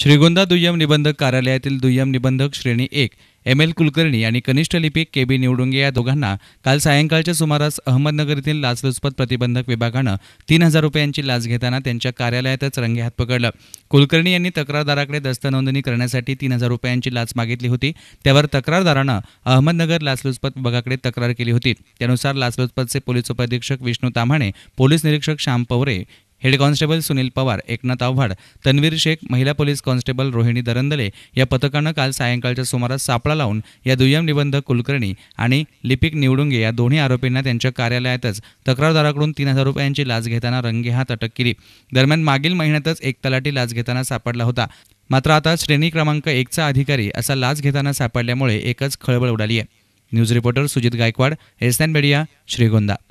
श्रीगोंदा दुय्यम निबंधक कार्यालयातील दुय्यम निबंधक श्रेणी एक एम एल कुलकर्णी आणि कनिष्ठ लिपिक के बी निवडुंगे या दोघांना काल सायंकाळच्या सुमारास अहमदनगर येथील लाचलुचपत प्रतिबंधक विभागानं तीन हजार रुपयांची लाच घेताना त्यांच्या कार्यालयातच रंगे हात पकडलं कुलकर्णी यांनी तक्रारदाराकडे दस्त नोंदणी करण्यासाठी तीन हजार रुपयांची लाच मागितली होती त्यावर तक्रारदारानं अहमदनगर लाचलुचपत विभागाकडे तक्रार केली होती त्यानुसार लाचलुचपतचे पोलीस उपअधीक्षक विष्णू तामाणे पोलीस निरीक्षक श्याम पवरे हेड कॉन्स्टेबल सुनील पवार एकनाथ आव्हाड तन्वीर शेख महिला पोलीस कॉन्स्टेबल रोहिणी दरंदले या पथकानं काल सायंकाळच्या सुमारास सापळा लावून या दुय्यम निबंधक कुलकर्णी आणि लिपिक निवडुंगे या दोन्ही आरोपींना त्यांच्या कार्यालयातच तक्रारदाराकडून तीन हजार रुपयांची लाच घेताना रंगेहात अटक केली दरम्यान मागील महिन्यातच एक तलाठी लाच घेताना सापडला होता मात्र आता श्रेणी क्रमांक एकचा अधिकारी असा लाच घेताना सापडल्यामुळे एकच खळबळ उडाली आहे news reporter Sujit Gaikwad SN media Shrigonda